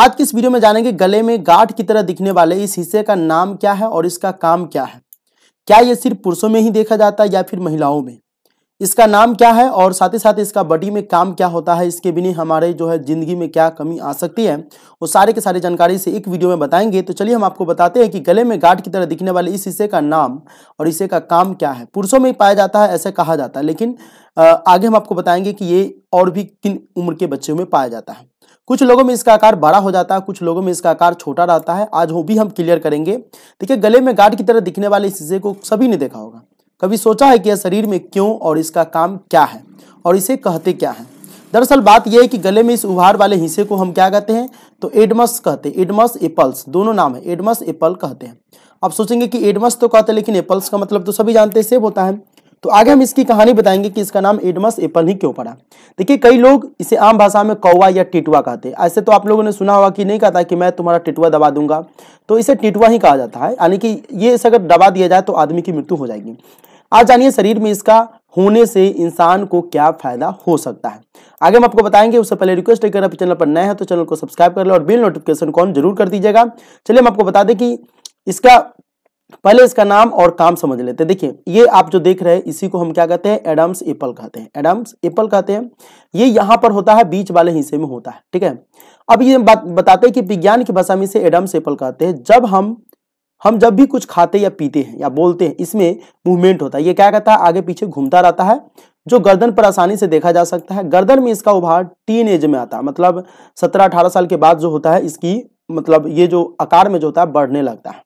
आज की इस वीडियो में जानेंगे गले में गांठ की तरह दिखने वाले इस हिस्से का नाम क्या है और इसका काम क्या है क्या ये सिर्फ पुरुषों में ही देखा जाता है या फिर महिलाओं में इसका नाम क्या है और साथ ही साथ इसका बॉडी में काम क्या होता है इसके बिना हमारे जो है ज़िंदगी में क्या कमी आ सकती है वो सारे के सारे जानकारी से एक वीडियो में बताएंगे तो चलिए हम आपको बताते हैं कि गले में गांठ की तरह दिखने वाले इस हिस्से का नाम और इसे का काम क्या है पुरुषों में पाया जाता है ऐसे कहा जाता है लेकिन आगे हम आपको बताएंगे कि ये और भी किन उम्र के बच्चों में पाया जाता है कुछ लोगों में इसका आकार बड़ा हो जाता है कुछ लोगों में इसका आकार छोटा रहता है आज वो भी हम क्लियर करेंगे देखिए गले में गार्ड की तरह दिखने वाले इस हिस्से को सभी ने देखा होगा कभी सोचा है कि यह शरीर में क्यों और इसका काम क्या है और इसे कहते क्या है दरअसल बात यह है कि गले में इस उभार वाले हिस्से को हम क्या कहते हैं तो एडमस कहते हैं एडमस एपल्स दोनों नाम है एडमस एपल कहते हैं आप सोचेंगे कि एडमस तो कहते हैं लेकिन एपल्स का मतलब तो सभी जानते हैं सेब होता है तो आगे हम इसकी कहानी बताएंगे कि इसका नाम एडमस एप्पल ही क्यों पड़ा देखिए कई लोग इसे आम भाषा में कौवा या टिटुआ कहते हैं ऐसे तो आप लोगों ने सुना होगा कि नहीं कहता कि मैं तुम्हारा टिटुआ दबा दूंगा तो इसे टिटुआ ही कहा जाता है यानी कि ये इसे अगर दबा दिया जाए तो आदमी की मृत्यु हो जाएगी आप जानिए शरीर में इसका होने से इंसान को क्या फायदा हो सकता है आगे हम आपको बताएंगे उससे पहले रिक्वेस्ट है अगर आप चैनल पर नए हैं तो चैनल को सब्सक्राइब कर लें और बिल नोटिफिकेशन कॉन जरूर कर दीजिएगा चलिए हम आपको बता दें कि इसका पहले इसका नाम और काम समझ लेते हैं देखिए ये आप जो देख रहे हैं इसी को हम क्या कहते हैं एडम्स एप्पल कहते हैं एडम्स एप्पल कहते हैं ये यहाँ पर होता है बीच वाले हिस्से में होता है ठीक है अब ये बात बताते हैं कि विज्ञान की भाषा में इसे एडम्स एप्पल कहते हैं जब हम हम जब भी कुछ खाते या पीते हैं या बोलते हैं इसमें मूवमेंट होता है ये क्या कहता है आगे पीछे घूमता रहता है जो गर्दन पर आसानी से देखा जा सकता है गर्दन में इसका उभार टीन एज में आता है मतलब सत्रह अठारह साल के बाद जो होता है इसकी मतलब ये जो आकार में जो होता है बढ़ने लगता है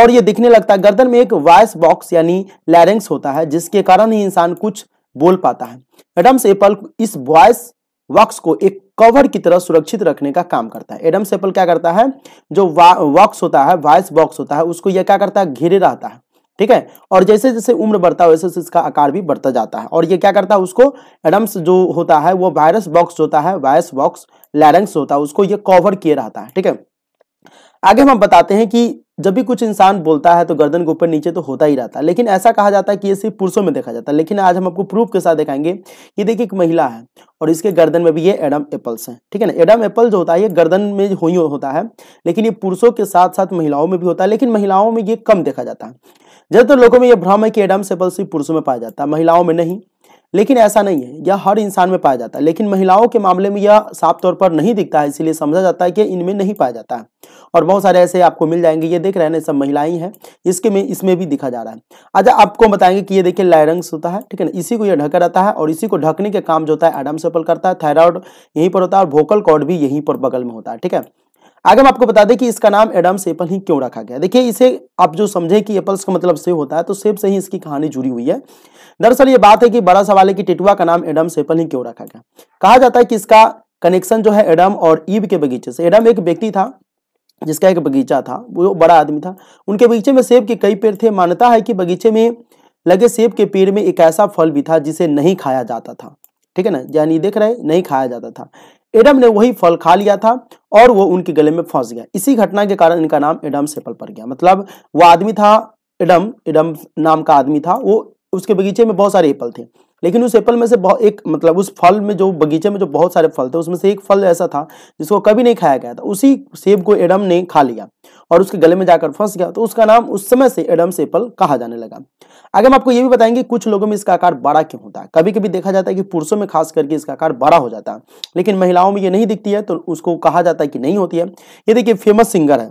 और ये दिखने लगता है गर्दन में एक वॉयस बॉक्स यानी लैरेंस होता है जिसके कारण ही इंसान कुछ बोल पाता है एडम्स एप्पल इस वॉयस वॉक्स को एक कवर की तरह सुरक्षित रखने का काम करता है एडम्स एप्पल क्या करता है जो वॉक्स होता है वॉयस बॉक्स होता है उसको यह क्या करता है घेरे रहता है ठीक है और जैसे जैसे उम्र बढ़ता है वैसे वैसे इसका आकार भी बढ़ता जाता है और ये क्या करता है उसको एडम्स जो होता है वो वायरस बॉक्स होता है वायरस बॉक्स लैरेंस होता है उसको ये कवर किए रहता है ठीक है आगे हम बताते हैं कि जब भी कुछ इंसान बोलता है तो गर्दन के ऊपर नीचे तो होता ही रहता है लेकिन ऐसा कहा जाता है कि ये सिर्फ पुरुषों में देखा जाता है लेकिन आज हम आपको प्रूफ के साथ दिखाएंगे ये देखिए एक महिला है और इसके गर्दन में भी ये एडम एप्पल्स हैं ठीक है ना एडम एप्पल जो होता है ये गर्दन में हो ही होता है लेकिन ये पुरुषों के साथ साथ महिलाओं में भी होता है लेकिन महिलाओं में ये कम देखा जाता है ज़्यादातर लोगों में यह भ्रम है कि एडम्स एप्पल सिर्फ पुरुषों में पाया जाता है महिलाओं में नहीं लेकिन ऐसा नहीं है यह हर इंसान में पाया जाता है लेकिन महिलाओं के मामले में यह साफ तौर पर नहीं दिखता है इसीलिए समझा जाता है कि इनमें नहीं पाया जाता है और बहुत सारे ऐसे आपको मिल जाएंगे ये देख रहे हैं सब महिलाएं हैं इसके में इसमें भी दिखा जा रहा है अच्छा आपको बताएंगे कि ये देखिए लायरंग्स होता है ठीक है ना इसी को यह ढका रहता है और इसी को ढकने के काम जो होता है एडम सेपल करता है थायराइड यहीं पर होता है और वोकल कॉर्ड भी यहीं पर बगल में होता है ठीक है आगे हम आपको बता दें कि इसका नाम एडम सेपल ही क्यों रखा गया देखिए इसे आप जो समझे कि एपल्स का मतलब सेब होता है तो सेब से ही इसकी कहानी जुड़ी हुई है दरअसल ये बात है कि बड़ा सवाल है कि टिटुआ का नाम एडम सेपल ही क्यों रखा गया कहा जाता है कि इसका कनेक्शन जो है एडम और ईब के बगीचे से एडम एक व्यक्ति था जिसका एक बगीचा था वो बड़ा आदमी था उनके बगीचे में सेब के कई पेड़ थे मान्यता है कि बगीचे में लगे सेब के पेड़ में एक ऐसा फल भी था जिसे नहीं खाया जाता था ठीक है ना यानी देख रहे नहीं खाया जाता था एडम ने वही फल खा लिया था और वो उनके गले में फंस गया इसी घटना के कारण इनका नाम एडम सेपल पड़ गया मतलब वो आदमी था एडम एडम नाम का आदमी था वो उसके बगीचे में बहुत सारे एप्पल थे लेकिन उस एप्पल में से बहुत एक मतलब उस फल में जो बगीचे में जो बहुत सारे फल थे उसमें से एक फल ऐसा था जिसको कभी नहीं खाया गया था उसी सेब को एडम ने खा लिया और उसके गले में जाकर फंस गया तो उसका नाम उस समय से से एप्पल कहा जाने लगा आगे हम आपको ये भी बताएंगे कुछ लोगों में इसका आकार बड़ा क्यों होता है कभी कभी देखा जाता है कि पुरुषों में खास करके इसका आकार बड़ा हो जाता है लेकिन महिलाओं में ये नहीं दिखती है तो उसको कहा जाता है कि नहीं होती है ये देखिए फेमस सिंगर है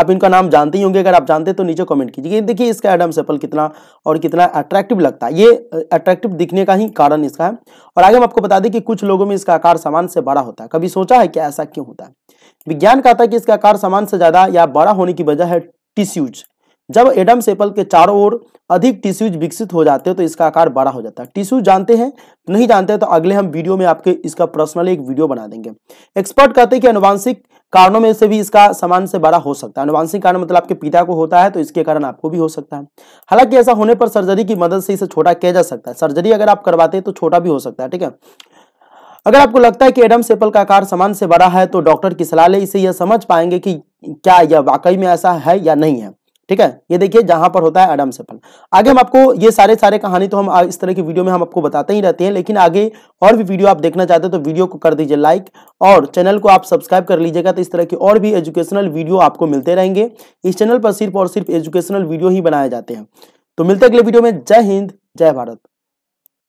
आप इनका नाम जानते ही होंगे अगर आप जानते तो नीचे कमेंट कीजिए देखिए इसका एडम सेपल कितना और कितना अट्रैक्टिव लगता है ये अट्रैक्टिव दिखने का ही कारण इसका है और आगे हम आपको बता दें कि कुछ लोगों में इसका आकार सामान से बड़ा होता है कभी सोचा है कि ऐसा क्यों होता है विज्ञान कहता है कि इसका आकार सामान से ज़्यादा या बड़ा होने की वजह है टिश्यूज जब एडम सेपल के चारों ओर अधिक टिश्यूज विकसित हो जाते हैं तो इसका आकार बड़ा हो जाता है टिश्यूज जानते हैं नहीं जानते हैं तो अगले हम वीडियो में आपके इसका पर्सनली एक वीडियो बना देंगे एक्सपर्ट कहते हैं कि अनुवांशिक कारणों में से भी इसका समान से बड़ा हो सकता है अनुवांशिक कारण मतलब आपके पिता को होता है तो इसके कारण आपको भी हो सकता है हालांकि ऐसा होने पर सर्जरी की मदद से इसे छोटा किया जा सकता है सर्जरी अगर आप करवाते हैं तो छोटा भी हो सकता है ठीक है अगर आपको लगता है कि एडम सेपल का आकार समान से बड़ा है तो डॉक्टर की सलाह ले इसे यह समझ पाएंगे कि क्या यह वाकई में ऐसा है या नहीं है ठीक है ये देखिए जहां पर होता है एडम सेपल आगे हम आपको ये सारे सारे कहानी तो हम इस तरह की वीडियो में हम आपको बताते ही रहते हैं लेकिन आगे और भी वीडियो आप देखना चाहते हैं तो वीडियो को कर दीजिए लाइक और चैनल को आप सब्सक्राइब कर लीजिएगा तो इस तरह की और भी एजुकेशनल वीडियो आपको मिलते रहेंगे इस चैनल पर सिर्फ और सिर्फ एजुकेशनल वीडियो ही बनाए जाते हैं तो मिलते अगले वीडियो में जय हिंद जय भारत